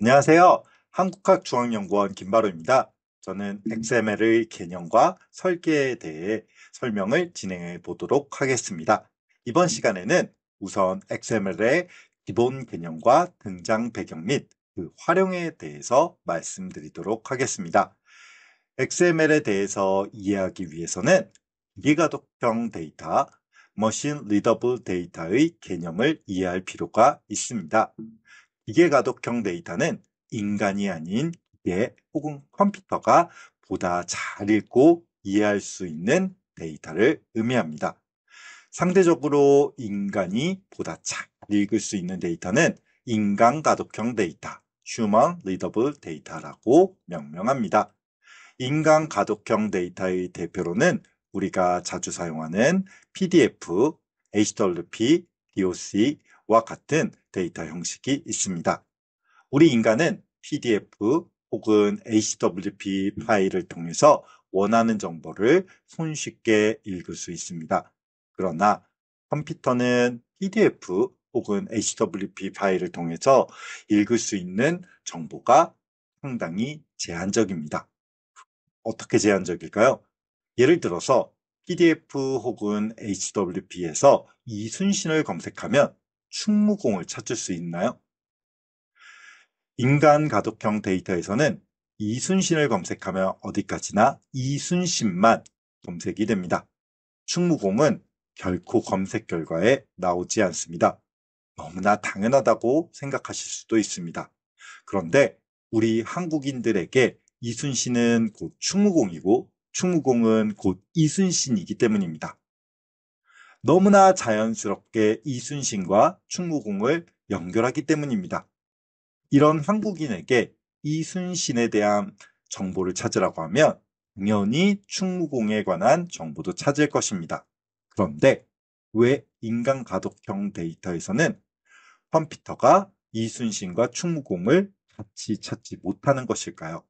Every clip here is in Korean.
안녕하세요. 한국학중앙연구원 김바로입니다. 저는 XML의 개념과 설계에 대해 설명을 진행해 보도록 하겠습니다. 이번 시간에는 우선 XML의 기본 개념과 등장 배경 및 그 활용에 대해서 말씀드리도록 하겠습니다. XML에 대해서 이해하기 위해서는 기계가독형 데이터, 머신 리더블 데이터의 개념을 이해할 필요가 있습니다. 기계 가독형 데이터는 인간이 아닌 기계 혹은 컴퓨터가 보다 잘 읽고 이해할 수 있는 데이터를 의미합니다. 상대적으로 인간이 보다 잘 읽을 수 있는 데이터는 인간 가독형 데이터, Human Readable Data라고 명명합니다. 인간 가독형 데이터의 대표로는 우리가 자주 사용하는 PDF, HTLP, DOC와 같은 데이터 형식이 있습니다. 우리 인간은 PDF 혹은 HWP 파일을 통해서 원하는 정보를 손쉽게 읽을 수 있습니다. 그러나 컴퓨터는 PDF 혹은 HWP 파일을 통해서 읽을 수 있는 정보가 상당히 제한적입니다. 어떻게 제한적일까요? 예를 들어서 PDF 혹은 HWP에서 이순신을 검색하면 충무공을 찾을 수 있나요? 인간 가독형 데이터에서는 이순신을 검색하면 어디까지나 이순신만 검색이 됩니다. 충무공은 결코 검색 결과에 나오지 않습니다. 너무나 당연하다고 생각하실 수도 있습니다. 그런데 우리 한국인들에게 이순신은 곧 충무공이고 충무공은 곧 이순신이기 때문입니다. 너무나 자연스럽게 이순신과 충무공을 연결하기 때문입니다. 이런 한국인에게 이순신에 대한 정보를 찾으라고 하면 당연히 충무공에 관한 정보도 찾을 것입니다. 그런데 왜 인간가독형 데이터에서는 컴퓨터가 이순신과 충무공을 같이 찾지 못하는 것일까요?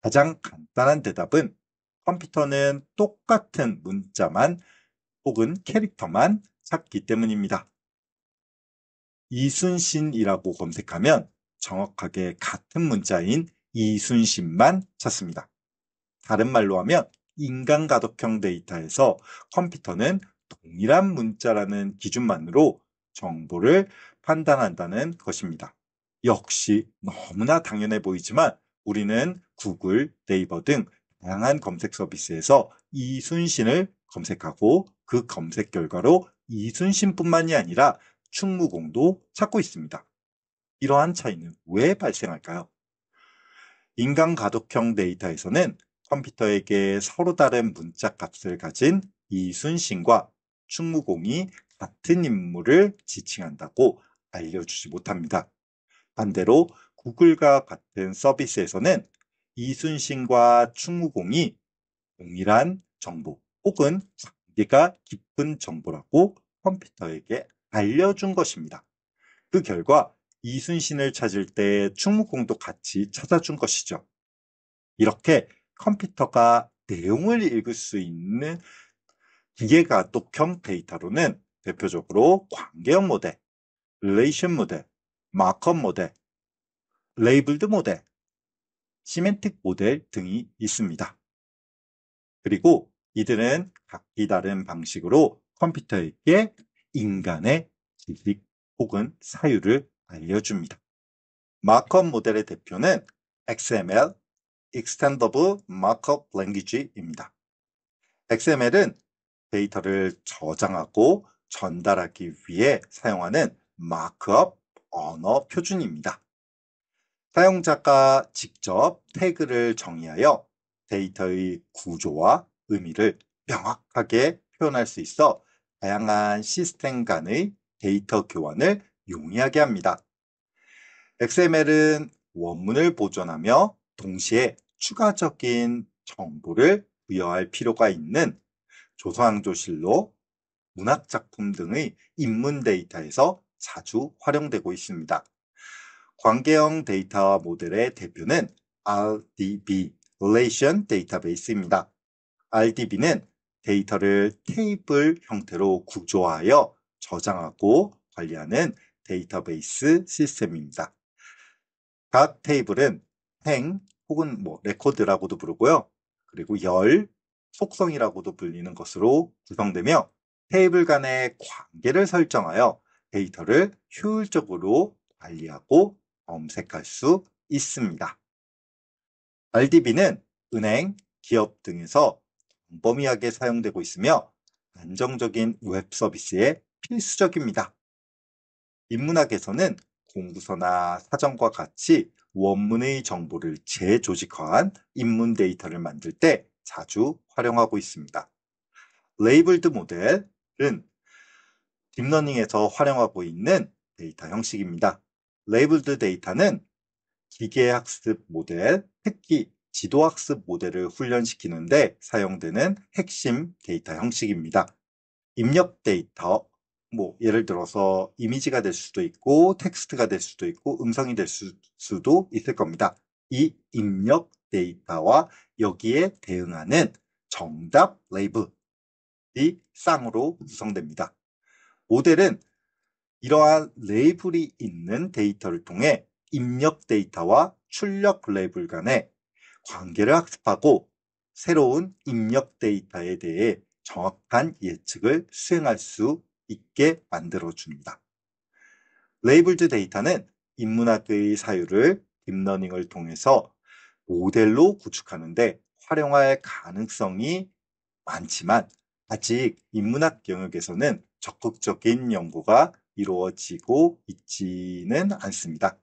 가장 간단한 대답은 컴퓨터는 똑같은 문자만 혹은 캐릭터만 찾기 때문입니다. 이순신이라고 검색하면 정확하게 같은 문자인 이순신만 찾습니다. 다른 말로 하면 인간가독형 데이터에서 컴퓨터는 동일한 문자라는 기준만으로 정보를 판단한다는 것입니다. 역시 너무나 당연해 보이지만 우리는 구글, 네이버 등 다양한 검색 서비스에서 이순신을 검색하고 그 검색 결과로 이순신뿐만이 아니라 충무공도 찾고 있습니다. 이러한 차이는 왜 발생할까요? 인간 가독형 데이터에서는 컴퓨터에게 서로 다른 문자 값을 가진 이순신과 충무공이 같은 인물을 지칭한다고 알려주지 못합니다. 반대로 구글과 같은 서비스에서는 이순신과 충무공이 동일한 정보 혹은 관계가 깊은 정보라고 컴퓨터에게 알려준 것입니다. 그 결과 이순신을 찾을 때 충무공도 같이 찾아준 것이죠. 이렇게 컴퓨터가 내용을 읽을 수 있는 기계가 독형 데이터로는 대표적으로 관계형 모델, 릴레이션 모델, 마커 모델, 레이블드 모델, 시멘틱 모델 등이 있습니다. 그리고 이들은 각기 다른 방식으로 컴퓨터에게 인간의 지식 혹은 사유를 알려줍니다. 마크업 모델의 대표는 XML, Extendable Markup Language입니다. XML은 데이터를 저장하고 전달하기 위해 사용하는 마크업 언어 표준입니다. 사용자가 직접 태그를 정의하여 데이터의 구조와 의미를 명확하게 표현할 수 있어 다양한 시스템 간의 데이터 교환을 용이하게 합니다. XML은 원문을 보존하며 동시에 추가적인 정보를 부여할 필요가 있는 조선왕조실로 문학작품 등의 입문 데이터에서 자주 활용되고 있습니다. 관계형 데이터 모델의 대표는 RDB, Relation Database입니다. RDB는 데이터를 테이블 형태로 구조화하여 저장하고 관리하는 데이터베이스 시스템입니다. 각 테이블은 행 혹은 뭐 레코드라고도 부르고요. 그리고 열, 속성이라고도 불리는 것으로 구성되며 테이블 간의 관계를 설정하여 데이터를 효율적으로 관리하고 검색할 수 있습니다. RDB는 은행, 기업 등에서 범위하게 사용되고 있으며 안정적인 웹 서비스에 필수적입니다. 인문학에서는 공부서나 사전과 같이 원문의 정보를 재조직화한 인문 데이터를 만들 때 자주 활용하고 있습니다. 레이블드 모델은 딥러닝에서 활용하고 있는 데이터 형식입니다. 레이블드 데이터는 기계학습 모델, 특히 지도학습 모델을 훈련시키는데 사용되는 핵심 데이터 형식입니다. 입력 데이터, 뭐 예를 들어서 이미지가 될 수도 있고 텍스트가 될 수도 있고 음성이 될 수, 수도 있을 겁니다. 이 입력 데이터와 여기에 대응하는 정답 레이블이 쌍으로 구성됩니다. 모델은 이러한 레이블이 있는 데이터를 통해 입력 데이터와 출력 레이블 간의 관계를 학습하고 새로운 입력 데이터에 대해 정확한 예측을 수행할 수 있게 만들어줍니다. 레이블드 데이터는 인문학의 사유를 딥러닝을 통해서 모델로 구축하는데 활용할 가능성이 많지만 아직 인문학 영역에서는 적극적인 연구가 이루어지고 있지는 않습니다.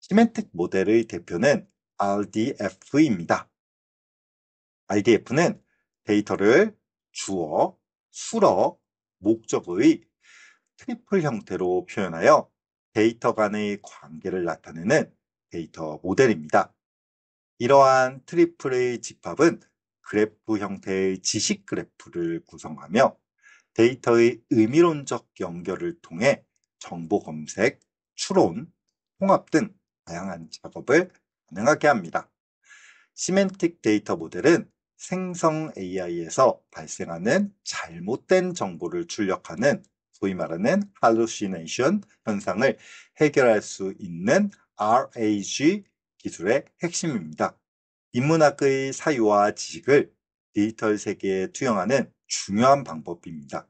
시멘텍 모델의 대표는 RDF입니다. RDF는 데이터를 주어, 수러, 목적의 트리플 형태로 표현하여 데이터 간의 관계를 나타내는 데이터 모델입니다. 이러한 트리플의 집합은 그래프 형태의 지식 그래프를 구성하며 데이터의 의미론적 연결을 통해 정보 검색, 추론, 통합 등 다양한 작업을 가능하게 합니다. 시멘틱 데이터 모델은 생성 AI에서 발생하는 잘못된 정보를 출력하는 소위 말하는 hallucination 현상을 해결할 수 있는 RAG 기술의 핵심입니다. 인문학의 사유와 지식을 디지털 세계에 투영하는 중요한 방법입니다.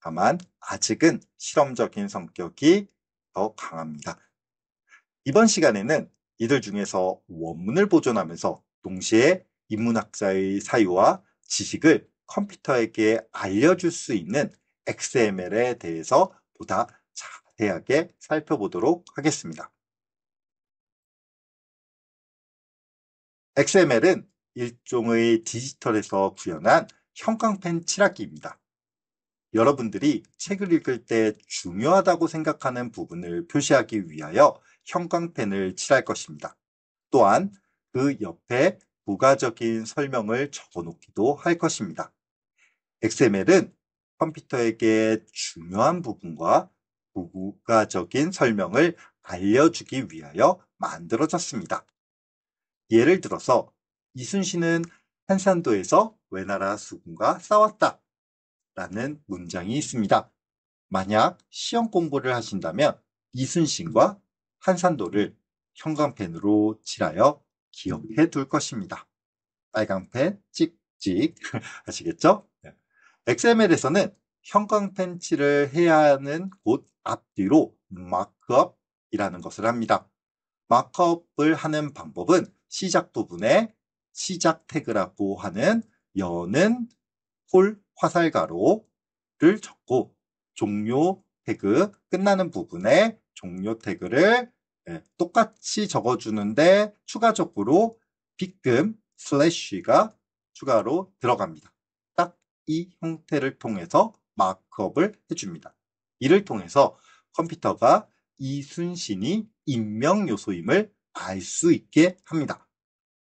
다만 아직은 실험적인 성격이 더 강합니다. 이번 시간에는 이들 중에서 원문을 보존하면서 동시에 인문학자의 사유와 지식을 컴퓨터에게 알려줄 수 있는 XML에 대해서 보다 자세하게 살펴보도록 하겠습니다. XML은 일종의 디지털에서 구현한 형광펜 칠하기입니다. 여러분들이 책을 읽을 때 중요하다고 생각하는 부분을 표시하기 위하여 형광펜을 칠할 것입니다. 또한 그 옆에 부가적인 설명을 적어놓기도 할 것입니다. XML은 컴퓨터에게 중요한 부분과 부가적인 설명을 알려주기 위하여 만들어졌습니다. 예를 들어서 이순신은 한산도에서 외나라 수군과 싸웠다. 라는 문장이 있습니다. 만약 시험 공부를 하신다면 이순신과 한산도를 형광펜으로 칠하여 기억해 둘 것입니다. 빨강펜 찍찍 아시겠죠? XML에서는 네. 형광펜 칠을 해야 하는 곳 앞뒤로 마크업이라는 것을 합니다. 마크업을 하는 방법은 시작 부분에 시작 태그라고 하는 여는 홀 화살가로를 적고 종료 태그 끝나는 부분에 종료 태그를 예, 똑같이 적어주는데 추가적으로 빗금 슬래쉬가 추가로 들어갑니다. 딱 이 형태를 통해서 마크업을 해줍니다. 이를 통해서 컴퓨터가 이순신이 인명 요소임을 알 수 있게 합니다.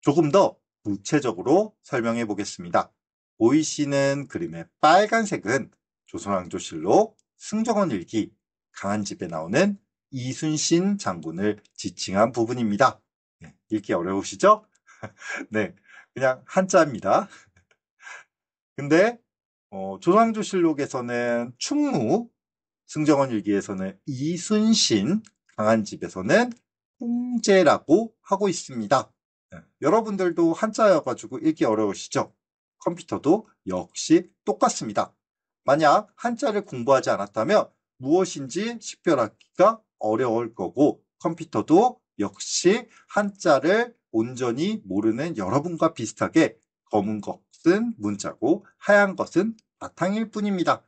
조금 더 구체적으로 설명해 보겠습니다. 보이시는 그림의 빨간색은 조선왕조실록 승정원 일기 강한집에 나오는 이순신 장군을 지칭한 부분입니다. 네, 읽기 어려우시죠? 네, 그냥 한자입니다. 근데 어, 조선왕조실록에서는 충무, 승정원 일기에서는 이순신, 강한집에서는 홍제라고 하고 있습니다. 네. 여러분들도 한자여가지고 읽기 어려우시죠? 컴퓨터도 역시 똑같습니다. 만약 한자를 공부하지 않았다면 무엇인지 식별하기가 어려울 거고 컴퓨터도 역시 한자를 온전히 모르는 여러분과 비슷하게 검은 것은 문자고 하얀 것은 바탕일 뿐입니다.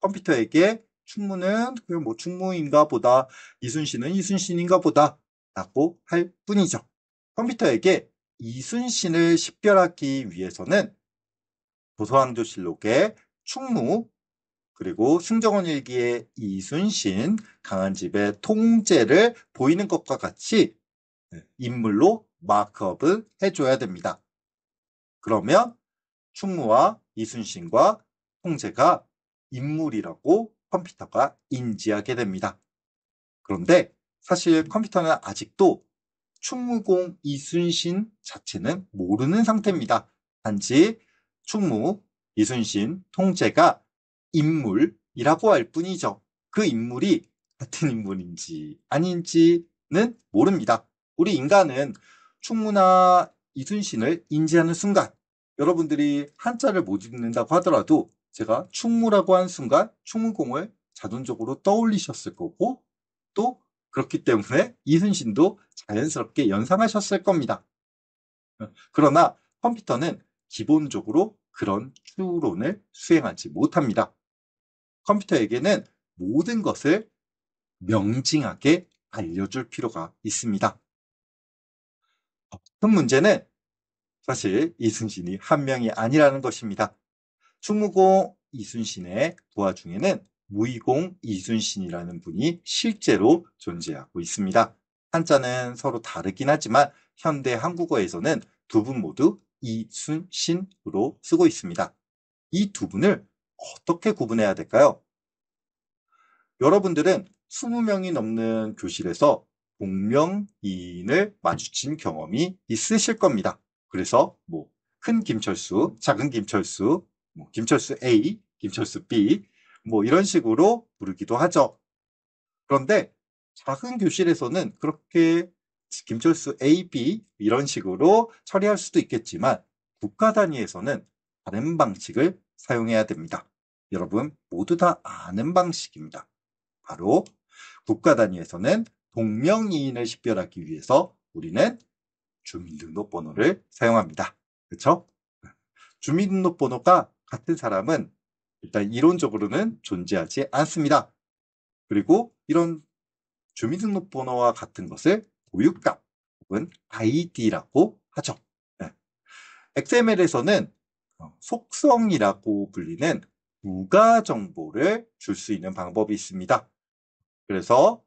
컴퓨터에게 충무는 그뭐 충무인가 보다, 이순신은 이순신인가 보다 라고 할 뿐이죠. 컴퓨터에게 이순신을 식별하기 위해서는 도서왕조실록의 충무 그리고 승정원일기의 이순신 강한집의 통제를 보이는 것과 같이 네, 인물로 마크업을 해줘야 됩니다. 그러면 충무와 이순신과 통제가 인물이라고 컴퓨터가 인지하게 됩니다. 그런데 사실 컴퓨터는 아직도 충무공 이순신 자체는 모르는 상태입니다. 단지 충무 이순신 통제가 인물이라고 할 뿐이죠. 그 인물이 같은 인물인지 아닌지는 모릅니다. 우리 인간은 충무나 이순신을 인지하는 순간 여러분들이 한자를 못 읽는다고 하더라도 제가 충무라고 한 순간 충무공을 자동적으로 떠올리셨을 거고 또 그렇기 때문에 이순신도 자연스럽게 연상하셨을 겁니다. 그러나 컴퓨터는 기본적으로 그런 추론을 수행하지 못합니다. 컴퓨터에게는 모든 것을 명징하게 알려줄 필요가 있습니다. 큰 문제는 사실 이순신이 한 명이 아니라는 것입니다. 충무공 이순신의 부하 중에는 무이공 이순신이라는 분이 실제로 존재하고 있습니다. 한자는 서로 다르긴 하지만 현대 한국어에서는 두 분 모두 이순신으로 쓰고 있습니다. 이 두 분을 어떻게 구분해야 될까요? 여러분들은 20명이 넘는 교실에서 동명이인을 마주친 경험이 있으실 겁니다. 그래서 뭐 큰 김철수, 작은 김철수, 뭐 김철수 A, 김철수 B 뭐 이런 식으로 부르기도 하죠. 그런데 작은 교실에서는 그렇게 김철수 A, B 이런 식으로 처리할 수도 있겠지만 국가 단위에서는 다른 방식을 사용해야 됩니다. 여러분 모두 다 아는 방식입니다. 바로 국가 단위에서는 동명이인을 식별하기 위해서 우리는 주민등록번호를 사용합니다. 그렇죠? 주민등록번호가 같은 사람은 일단 이론적으로는 존재하지 않습니다. 그리고 이런 주민등록번호와 같은 것을 보육값 혹은 ID라고 하죠. 네. 예. XML에서는 어, 속성이라고 불리는 부가 정보를 줄 수 있는 방법이 있습니다. 그래서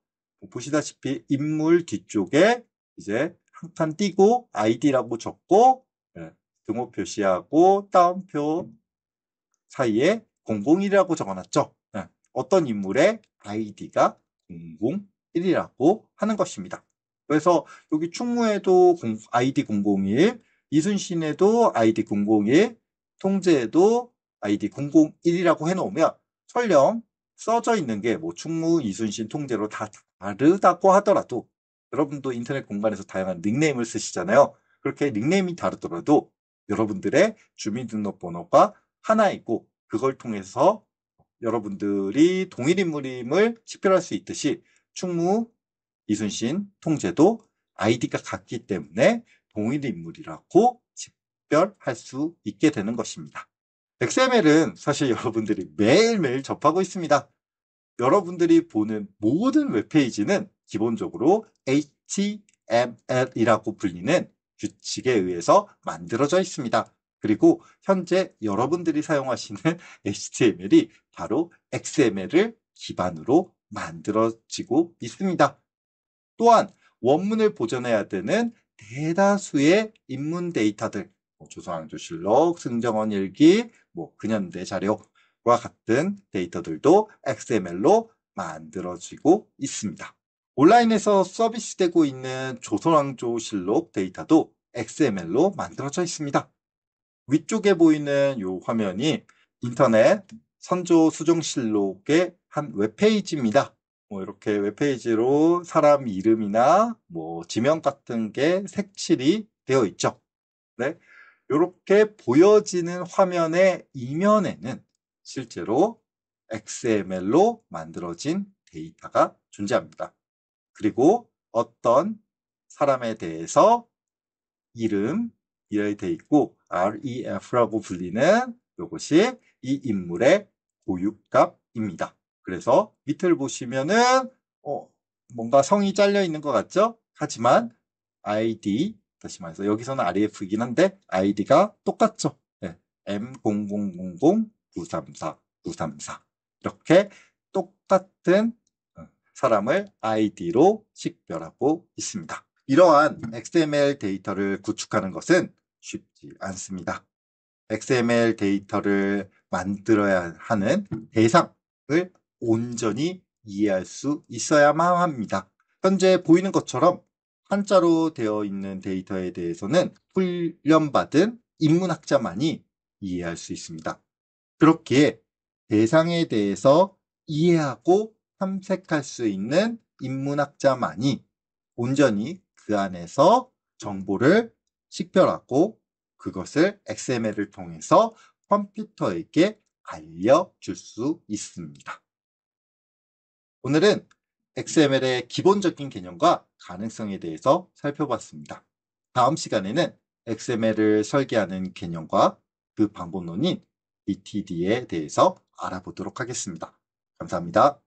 보시다시피 인물 뒤쪽에 이제 한 칸 띄고 아이디라고 적고 예, 등호 표시하고 따옴표 사이에 00이라고 적어놨죠. 네. 어떤 인물의 아이디가 001이라고 하는 것입니다. 그래서 여기 충무에도 아이디 001, 이순신에도 아이디 001, 통제에도 아이디 001이라고 해놓으면 설령 써져 있는 게 뭐 충무, 이순신, 통제로 다 다르다고 하더라도 여러분도 인터넷 공간에서 다양한 닉네임을 쓰시잖아요. 그렇게 닉네임이 다르더라도 여러분들의 주민등록번호가 하나이고 그걸 통해서 여러분들이 동일 인물임을 식별할 수 있듯이 충무, 이순신, 통제도 아이디가 같기 때문에 동일 인물이라고 식별할 수 있게 되는 것입니다. x m l 은 사실 여러분들이 매일매일 접하고 있습니다. 여러분들이 보는 모든 웹페이지는 기본적으로 HTML이라고 불리는 규칙에 의해서 만들어져 있습니다. 그리고 현재 여러분들이 사용하시는 HTML이 바로 XML을 기반으로 만들어지고 있습니다. 또한 원문을 보존해야 되는 대다수의 인문 데이터들, 뭐 조선왕조실록, 승정원 일기, 뭐 근현대 자료와 같은 데이터들도 XML로 만들어지고 있습니다. 온라인에서 서비스되고 있는 조선왕조실록 데이터도 XML로 만들어져 있습니다. 위쪽에 보이는 이 화면이 인터넷 선조 수정실록의 한 웹페이지입니다. 뭐 이렇게 웹페이지로 사람 이름이나 뭐 지명 같은 게 색칠이 되어 있죠. 네. 이렇게 보여지는 화면의 이면에는 실제로 XML로 만들어진 데이터가 존재합니다. 그리고 어떤 사람에 대해서 이름, 이렇게 돼 있고 REF라고 불리는 이것이 이 인물의 고유값입니다. 그래서 밑을 보시면은 어, 뭔가 성이 잘려 있는 것 같죠? 하지만 ID 다시 말해서 여기서는 REF이긴 한데 ID가 똑같죠. 네, M0000934 934 이렇게 똑같은 어, 사람을 ID로 식별하고 있습니다. 이러한 XML 데이터를 구축하는 것은 쉽지 않습니다. XML 데이터를 만들어야 하는 대상을 온전히 이해할 수 있어야만 합니다. 현재 보이는 것처럼 한자로 되어 있는 데이터에 대해서는 훈련받은 인문학자만이 이해할 수 있습니다. 그렇기에 대상에 대해서 이해하고 탐색할 수 있는 인문학자만이 온전히 그 안에서 정보를 식별하고 그것을 XML을 통해서 컴퓨터에게 알려줄 수 있습니다. 오늘은 XML의 기본적인 개념과 가능성에 대해서 살펴봤습니다. 다음 시간에는 XML을 설계하는 개념과 그 방법론인 BTD에 대해서 알아보도록 하겠습니다. 감사합니다.